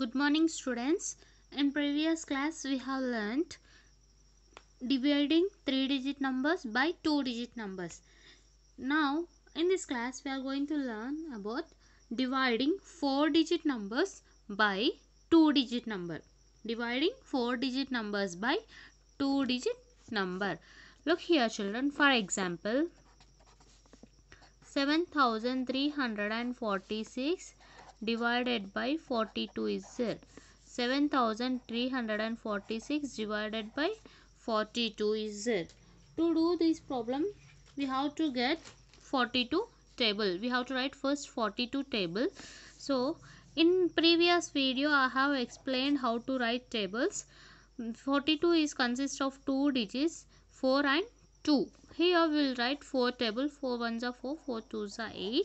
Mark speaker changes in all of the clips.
Speaker 1: Good morning students. In previous class we have learnt dividing 3 digit numbers by 2 digit numbers. Now in this class we are going to learn about dividing 4 digit numbers by 2 digit number. Dividing 4 digit numbers by 2 digit number. Look here children for example 7346 divided by 42 is zero. Seven thousand three 7346 divided by 42 is there. To do this problem, we have to get 42 table. We have to write first 42 table. So, in previous video, I have explained how to write tables. 42 is consists of two digits 4 and 2. Here we will write 4 table 4 ones are 4, 4 twos are 8,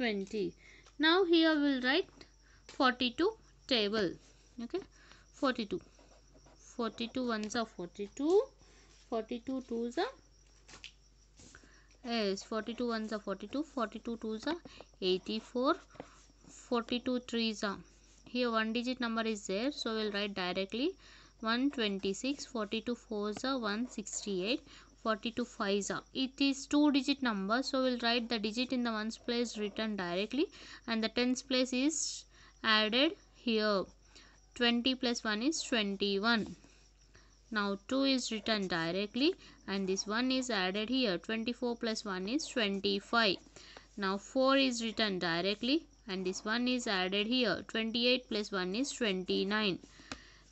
Speaker 1: 20 now here we'll write 42 table okay 42 42 ones are 42 42 twos are yes 42 ones are 42 42 twos are 84 42 threes are here one digit number is there so we'll write directly 126 42 fours are 168 42 5s It is two digit number so we'll write the digit in the ones place written directly and the tens place is added here. 20 plus 1 is 21. Now 2 is written directly and this 1 is added here. 24 plus 1 is 25. Now 4 is written directly and this 1 is added here. 28 plus 1 is 29.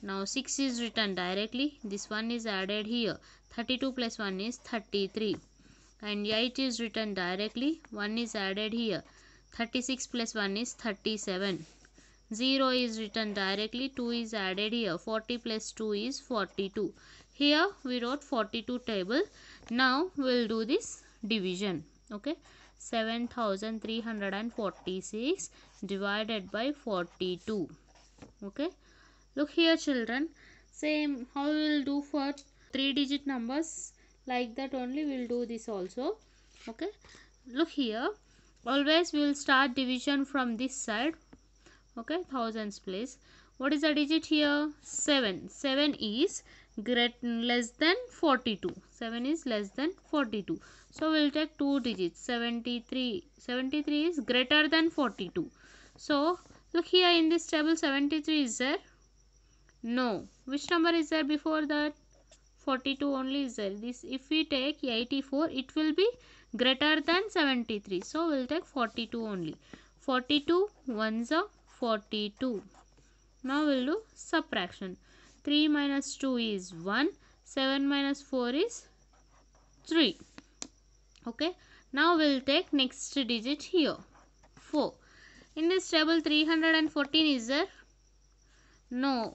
Speaker 1: Now 6 is written directly. This one is added here. 32 plus 1 is 33. And 8 is written directly. 1 is added here. 36 plus 1 is 37. 0 is written directly. 2 is added here. 40 plus 2 is 42. Here we wrote 42 table. Now we will do this division. Okay. 7346 divided by 42. Okay look here children same how we will do for three digit numbers like that only we'll do this also okay look here always we will start division from this side okay thousands place what is the digit here 7 7 is great less than 42 7 is less than 42 so we'll take two digits 73 73 is greater than 42 so look here in this table 73 is there no. Which number is there before that? 42 only is there. This if we take 84 it will be greater than 73. So we'll take 42 only. 42 ones are 42. Now we'll do subtraction. 3 minus 2 is 1. 7 minus 4 is 3. Okay. Now we'll take next digit here. 4. In this table 314 is there? No.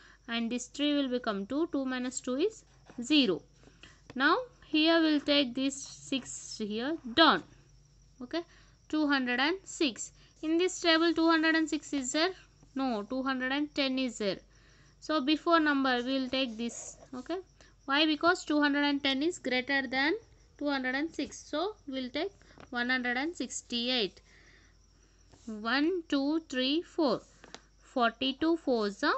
Speaker 1: and this 3 will become 2 2 minus 2 is 0 now here we'll take this 6 here Done. okay 206 in this table 206 is there no 210 is there so before number we'll take this okay why because 210 is greater than 206 so we'll take 168 1 2 3 4 42 4s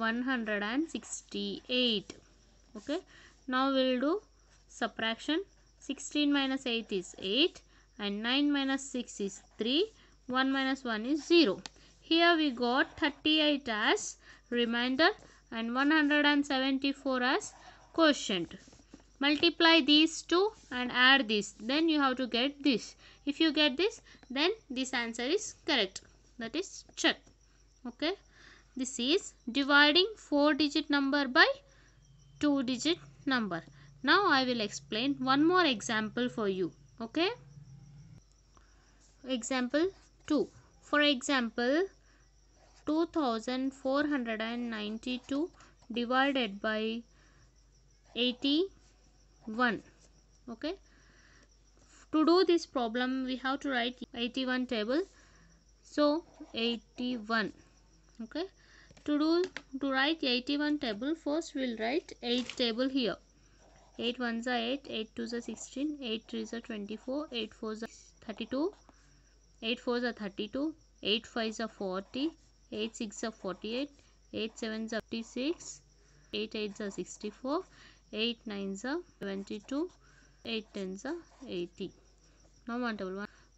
Speaker 1: 168 okay now we'll do subtraction 16 minus 8 is 8 and 9 minus 6 is 3 1 minus 1 is 0 here we got 38 as remainder and 174 as quotient multiply these two and add this then you have to get this if you get this then this answer is correct that is check okay this is dividing 4 digit number by 2 digit number. Now I will explain one more example for you. Okay. Example 2. For example 2492 divided by 81. Okay. To do this problem we have to write 81 table. So 81. Okay to do to write 81 table first we'll write 8 table here 8 ones are 8 8 twos are 16 8 threes are 24 8 fours are 32 8 fours are 32 8 fives are 40 8 six are 48 8 sevens are 56 8 eights are 64 8 nines are 72 8 tens are 80 now one table one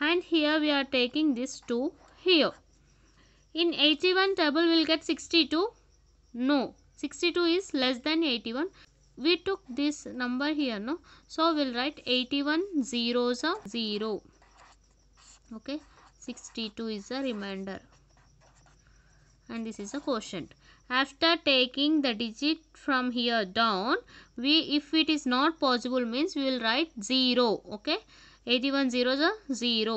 Speaker 1: and here we are taking this 2 here. In 81 table we will get 62. No, 62 is less than 81. We took this number here, no. So we'll write 81 zeros of 0. Okay, 62 is a remainder. And this is a quotient. After taking the digit from here down, we if it is not possible means we will write 0. Okay. 81 zeros a 0.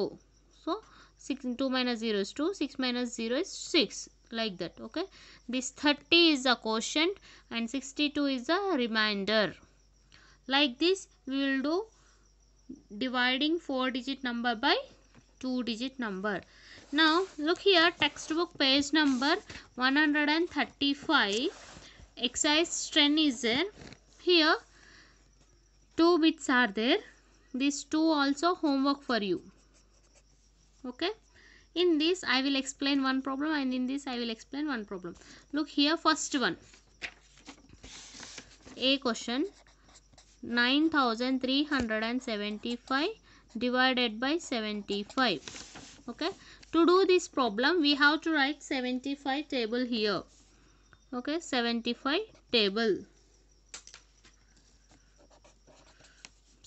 Speaker 1: So, 6 2 minus 0 is 2, 6 minus 0 is 6 like that okay. This 30 is the quotient and 62 is the remainder. Like this we will do dividing 4 digit number by 2 digit number. Now look here textbook page number 135 exercise 10 is there. Here 2 bits are there these two also homework for you okay in this i will explain one problem and in this i will explain one problem look here first one a question 9375 divided by 75 okay to do this problem we have to write 75 table here okay 75 table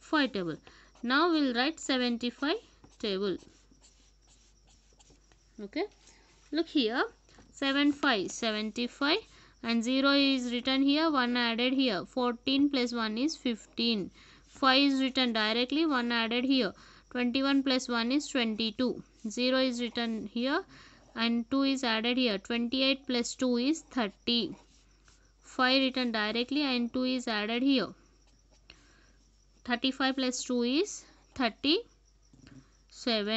Speaker 1: 5 table. Now we will write 75 table. Okay. Look here 75, 75 and 0 is written here, 1 added here. 14 plus 1 is 15. 5 is written directly, 1 added here. 21 plus 1 is 22. 0 is written here and 2 is added here. 28 plus 2 is 30. 5 written directly and 2 is added here. 35 plus 2 is 37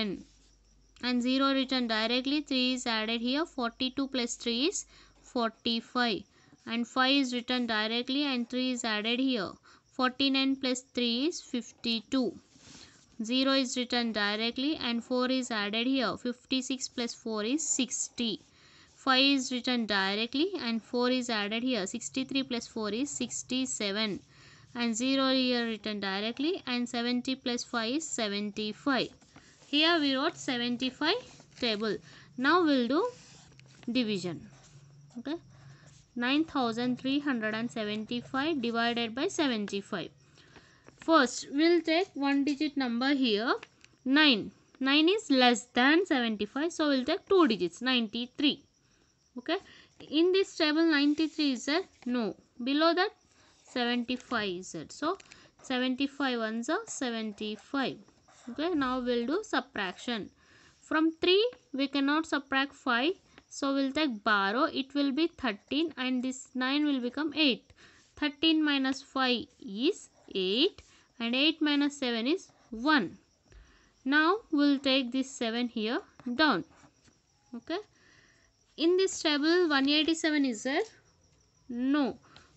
Speaker 1: and 0 written directly 3 is added here 42 plus 3 is 45 and 5 is written directly and 3 is added here 49 plus 3 is 52 0 is written directly and 4 is added here 56 plus 4 is 60 5 is written directly and 4 is added here 63 plus 4 is 67 and 0 here written directly and 70 plus 5 is 75. Here we wrote 75 table. Now we'll do division. Okay. 9375 divided by 75. First, we'll take one digit number here. 9. 9 is less than 75. So, we'll take two digits. 93. Okay. In this table, 93 is a no. Below that, 75 is it so 75 ones are 75 okay now we'll do subtraction from 3 we cannot subtract 5 so we'll take borrow it will be 13 and this 9 will become 8 13 minus 5 is 8 and 8 minus 7 is 1 now we'll take this 7 here down okay in this table 187 is there no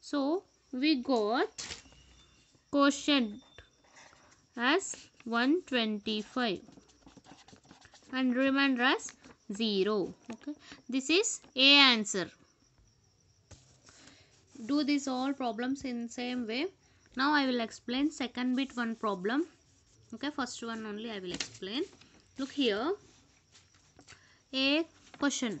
Speaker 1: So, we got quotient as 125 and remainder as 0. Okay. This is A answer. Do these all problems in same way. Now I will explain second bit one problem. Okay, first one only I will explain. Look here. A question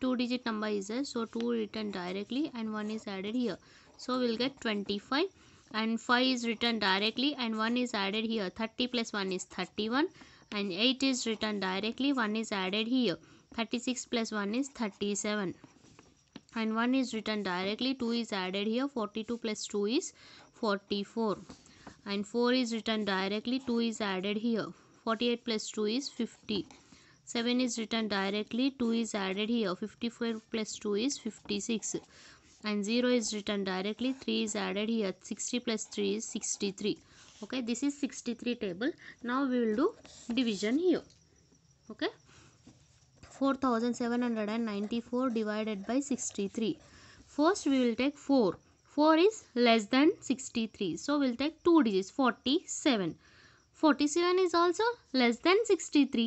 Speaker 1: two digit number is there so two written directly and one is added here so we'll get 25 and 5 is written directly and 1 is added here 30 plus 1 is 31 and 8 is written directly 1 is added here 36 plus 1 is 37 and 1 is written directly 2 is added here 42 plus 2 is 44 and 4 is written directly 2 is added here 48 plus 2 is 50 7 is written directly 2 is added here 54 plus 2 is 56 and 0 is written directly 3 is added here 60 plus 3 is 63 okay this is 63 table now we will do division here okay 4794 divided by 63 first we will take 4 4 is less than 63 so we'll take two digits 47 47 is also less than 63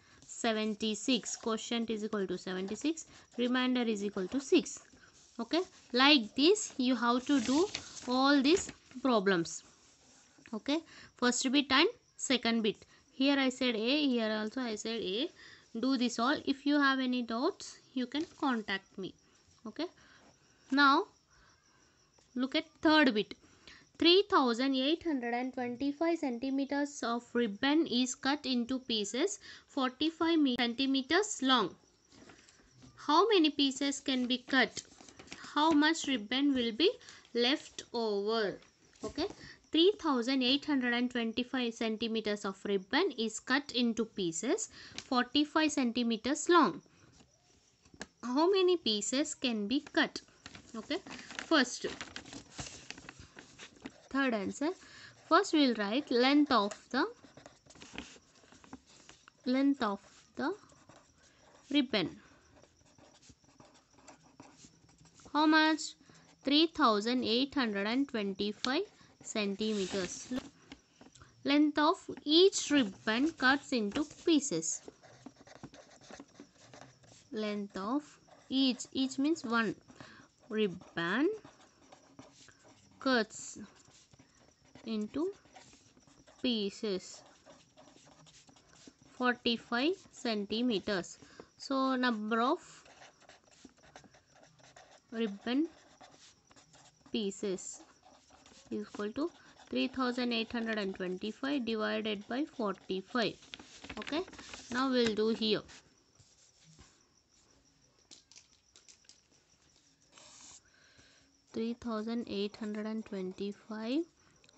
Speaker 1: 76 quotient is equal to 76 remainder is equal to 6 okay like this you have to do all these problems okay first bit and second bit here i said a here also i said a do this all if you have any doubts you can contact me okay now look at third bit 3825 centimeters of ribbon is cut into pieces 45 centimeters long. How many pieces can be cut? How much ribbon will be left over? Okay. 3825 centimeters of ribbon is cut into pieces 45 centimeters long. How many pieces can be cut? Okay. First, third answer. First we will write length of the length of the ribbon. How much? 3825 centimeters. Length of each ribbon cuts into pieces. Length of each, each means one ribbon cuts into pieces 45 centimeters so number of ribbon pieces is equal to 3825 divided by 45 okay now we'll do here Three thousand eight hundred and twenty-five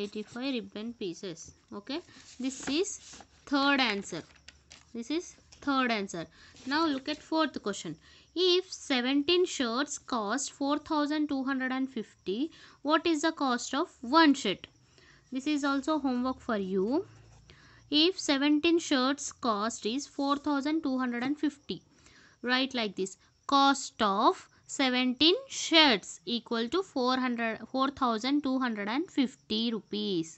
Speaker 1: 85 ribbon pieces okay this is third answer this is third answer now look at fourth question if 17 shirts cost 4250 what is the cost of one shirt this is also homework for you if 17 shirts cost is 4250 write like this cost of 17 shirts equal to 4250 rupees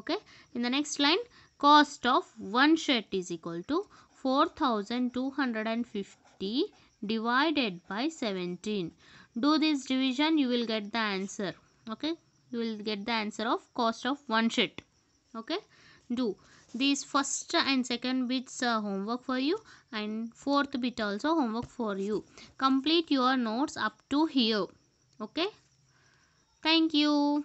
Speaker 1: okay in the next line cost of one shirt is equal to 4250 divided by 17 do this division you will get the answer okay you will get the answer of cost of one shirt okay do these first and second bits uh, homework for you and fourth bit also homework for you complete your notes up to here okay thank you